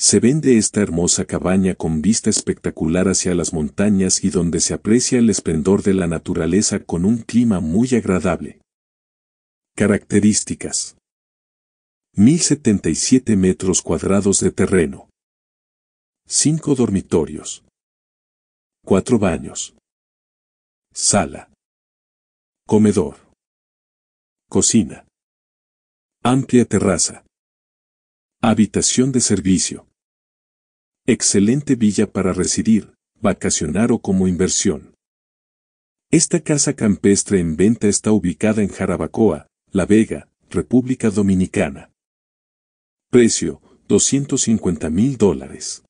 Se vende esta hermosa cabaña con vista espectacular hacia las montañas y donde se aprecia el esplendor de la naturaleza con un clima muy agradable. Características. 1077 metros cuadrados de terreno. 5 dormitorios. 4 baños. Sala. Comedor. Cocina. Amplia terraza. Habitación de servicio. Excelente villa para residir, vacacionar o como inversión. Esta casa campestre en venta está ubicada en Jarabacoa, La Vega, República Dominicana. Precio, 250 mil dólares.